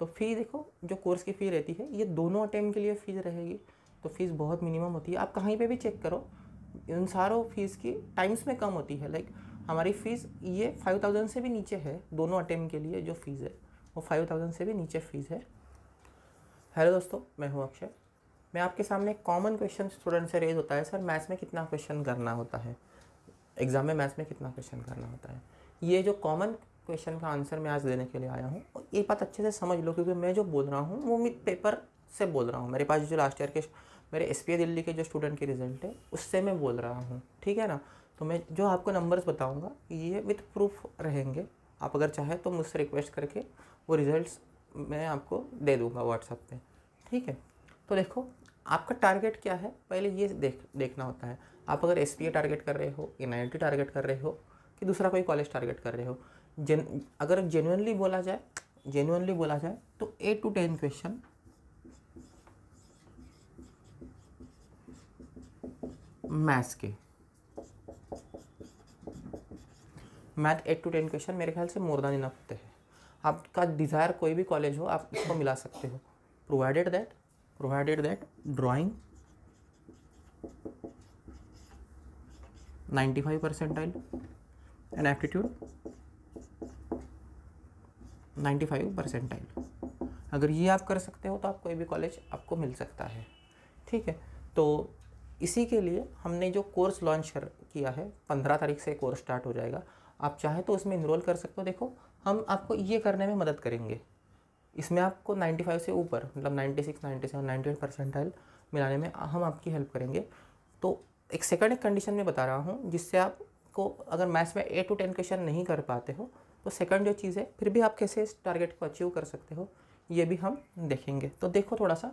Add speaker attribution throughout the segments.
Speaker 1: तो फ़ी देखो जो कोर्स की फ़ी रहती है ये दोनों अटैम्प के लिए फ़ीस रहेगी तो फ़ीस बहुत मिनिमम होती है आप कहीं पे भी चेक करो इन सारों फीस की टाइम्स में कम होती है लाइक हमारी फ़ीस ये फाइव थाउजेंड से भी नीचे है दोनों अटैम्प के लिए जो फ़ीस है वो फाइव थाउजेंड से भी नीचे फ़ीस है हेलो दोस्तों मैं हूँ अक्षय मैं आपके सामने कॉमन क्वेश्चन स्टूडेंट से रेज होता है सर मैथ्स में कितना क्वेश्चन करना होता है एग्ज़ाम में मैथ्स में कितना क्वेश्चन करना होता है ये जो कॉमन क्वेश्चन का आंसर मैं आज देने के लिए आया हूँ और ये बात अच्छे से समझ लो क्योंकि मैं जो बोल रहा हूँ वो मैं पेपर से बोल रहा हूँ मेरे पास जो लास्ट ईयर के मेरे एस दिल्ली के जो स्टूडेंट के रिजल्ट है उससे मैं बोल रहा हूँ ठीक है ना तो मैं जो आपको नंबर्स बताऊँगा ये विथ प्रूफ रहेंगे आप अगर चाहें तो मुझसे रिक्वेस्ट करके वो रिज़ल्ट मैं आपको दे दूँगा व्हाट्सएप पर ठीक है तो देखो आपका टारगेट क्या है पहले ये देख देखना होता है आप अगर एस टारगेट कर रहे हो एन टारगेट कर रहे हो कि दूसरा कोई कॉलेज टारगेट कर रहे हो जेन अगर जेनुअनली बोला जाए जेनुअनली बोला जाए तो eight to ten question maths के math eight to ten question मेरे ख्याल से मोर देन इनफ होते हैं आपका डिज़ायर कोई भी कॉलेज हो आप उसको मिला सकते हो provided that provided that drawing 95 percentile and aptitude ninety five percentile अगर ये आप कर सकते हो तो आप कोई भी कॉलेज आपको मिल सकता है ठीक है तो इसी के लिए हमने जो कोर्स लॉन्च किया है पंद्रह तारीख से कोर्स स्टार्ट हो जाएगा आप चाहे तो उसमें इनरोल कर सकते हो देखो हम आपको ये करने में मदद करेंगे इसमें आपको 95 से ऊपर मतलब 96, 97, 98 परसेंटाइल मिलाने में हम आपकी हेल्प करेंगे तो एक सेकंड कंडीशन में बता रहा हूँ जिससे आपको अगर मैथ्स में ए टू टेन क्वेश्चन नहीं कर पाते हो तो सेकंड जो चीज़ है फिर भी आप कैसे इस टारगेट को अचीव कर सकते हो ये भी हम देखेंगे तो देखो थोड़ा सा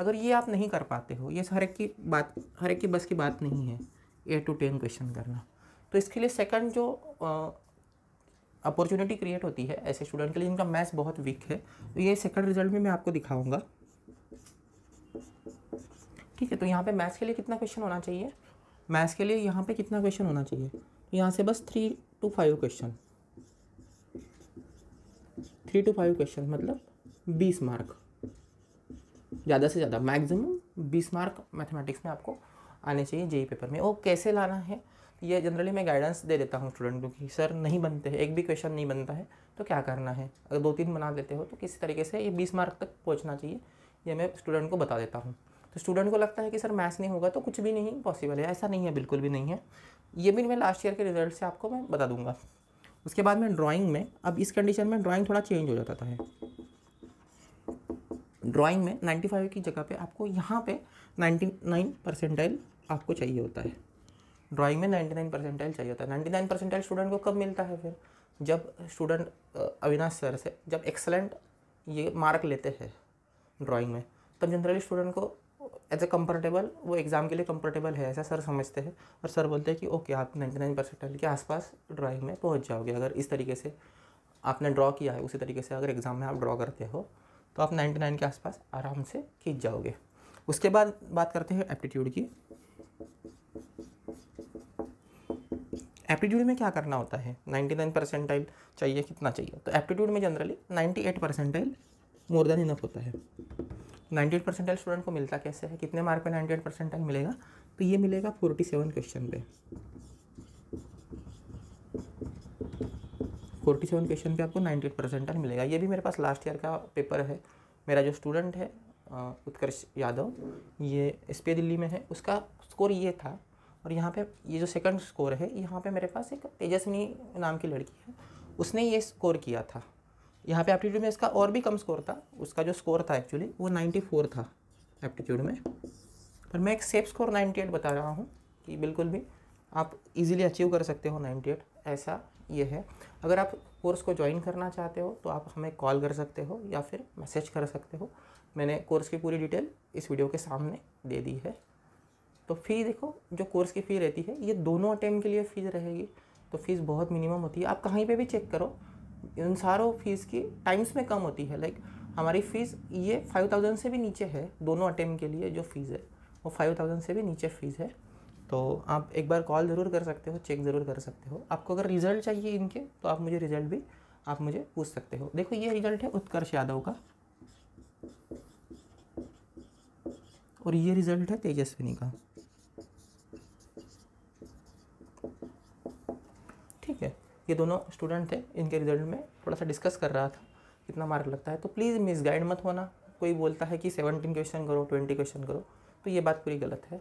Speaker 1: अगर ये आप नहीं कर पाते हो ये हर एक की बात हर एक की बस की बात नहीं है ए टू टेन क्वेश्चन करना तो इसके लिए सेकंड जो अपॉर्चुनिटी क्रिएट होती है ऐसे स्टूडेंट के लिए जिनका मैथ्स बहुत वीक है तो ये सेकंड रिजल्ट में मैं आपको दिखाऊंगा ठीक है तो यहाँ पे मैथ्स के लिए कितना क्वेश्चन होना चाहिए मैथ्स के लिए यहाँ पे कितना क्वेश्चन होना चाहिए यहाँ से बस three two five question three two five question मतलब बीस मार्क ज़्यादा से ज़्यादा मैक्सिमम बीस मार्क मैथमेटिक्स में आपको आने चाहिए जेई पेपर में वो कैसे लाना है ये जनरली मैं गाइडेंस दे देता हूँ स्टूडेंट को कि सर नहीं बनते हैं एक भी क्वेश्चन नहीं बनता है तो क्या करना है अगर दो तीन बना लेते हो तो किसी तरीके से ये बीस मार्क तक पहुँचना चाहिए ये मैं स्टूडेंट को बता देता हूँ तो स्टूडेंट को लगता है कि सर मैथ्स नहीं होगा तो कुछ भी नहीं पॉसिबल है ऐसा नहीं है बिल्कुल भी नहीं है ये भी मैं लास्ट ईयर के रिजल्ट से आपको मैं बता दूंगा उसके बाद में ड्राइंग में अब इस कंडीशन में ड्राइंग थोड़ा चेंज हो जाता था है ड्राइंग में 95 की जगह पे आपको यहाँ पे 99 परसेंटाइल आपको चाहिए होता है ड्राइंग में 99 परसेंटाइल चाहिए होता है 99 परसेंटाइल स्टूडेंट को कब मिलता है फिर जब स्टूडेंट अविनाश सर से जब एक्सलेंट ये मार्क लेते हैं ड्राइंग में तब जनरली स्टूडेंट को एज ए कंफर्टेबल वो एग्ज़ाम के लिए कंफर्टेबल है ऐसा सर समझते हैं और सर बोलते हैं कि ओके आप नाइन्टी नाइन परसेंट के आसपास ड्राइंग में पहुंच जाओगे अगर इस तरीके से आपने ड्रॉ किया है उसी तरीके से अगर एग्ज़ाम में आप ड्रॉ करते हो तो आप नाइन्टी नाइन के आसपास आराम से खींच जाओगे उसके बाद बात करते हैं एप्टीट्यूड की एप्टीट्यूड में क्या करना होता है 99 परसेंटाइल चाहिए कितना चाहिए तो एप्टीट्यूड में generally 98 percentile more than enough होता है नाइन्टी एट परसेंटाइल स्टूडेंट को मिलता कैसे है कितने मार्क पे नाइन्टी एट परसेंटाइल मिलेगा तो ये मिलेगा फोर्टी सेवन क्वेश्चन पे फोर्टी सेवन क्वेश्चन पे आपको नाइन्टी एट परसेंटाइल मिलेगा ये भी मेरे पास लास्ट ईयर का पेपर है मेरा जो स्टूडेंट है उत्कर्ष यादव ये एस दिल्ली में है उसका स्कोर ये था और यहाँ पे ये जो सेकंड स्कोर है यहाँ पे मेरे पास एक तेजस्वनी नाम की लड़की है उसने ये स्कोर किया था यहाँ पे एप्टीट्यूड में इसका और भी कम स्कोर था उसका जो स्कोर था एक्चुअली वो 94 था एप्टीट्यूड में पर मैं एक सेफ स्कोर 98 बता रहा हूँ कि बिल्कुल भी आप इजीली अचीव कर सकते हो 98 ऐसा ये है अगर आप कोर्स को ज्वाइन करना चाहते हो तो आप हमें कॉल कर सकते हो या फिर मैसेज कर सकते हो मैंने कोर्स की पूरी डिटेल इस वीडियो के सामने दे दी है तो फ़ी देखो जो कोर्स की फ़ी रहती है ये दोनों अटैम्प के लिए फ़ीस रहेगी तो फीस बहुत मिनिमम होती है आप कहीं पे भी चेक करो इन सारों फीस की टाइम्स में कम होती है लाइक हमारी फ़ीस ये फाइव थाउजेंड से भी नीचे है दोनों अटेम्प्ट के लिए जो फ़ीस है वो फाइव थाउजेंड से भी नीचे फ़ीस है तो आप एक बार कॉल ज़रूर कर सकते हो चेक ज़रूर कर सकते हो आपको अगर रिज़ल्ट चाहिए इनके तो आप मुझे रिज़ल्ट भी आप मुझे पूछ सकते हो देखो ये रिज़ल्ट है उत्कर्ष यादव का और ये रिज़ल्ट है तेजस्विनी का ये दोनों स्टूडेंट थे इनके रिजल्ट में थोड़ा सा डिस्कस कर रहा था कितना मार्क लगता है तो प्लीज़ मिस गाइड मत होना कोई बोलता है कि सेवनटीन क्वेश्चन करो ट्वेंटी क्वेश्चन करो तो ये बात पूरी गलत है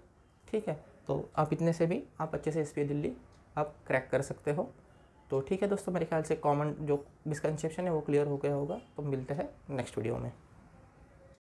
Speaker 1: ठीक है तो आप इतने से भी आप अच्छे से एस दिल्ली आप क्रैक कर सकते हो तो ठीक है दोस्तों मेरे ख्याल से कॉमन जो मिसकनसेप्शन है वो क्लियर हो गया होगा तो मिलते हैं नेक्स्ट वीडियो में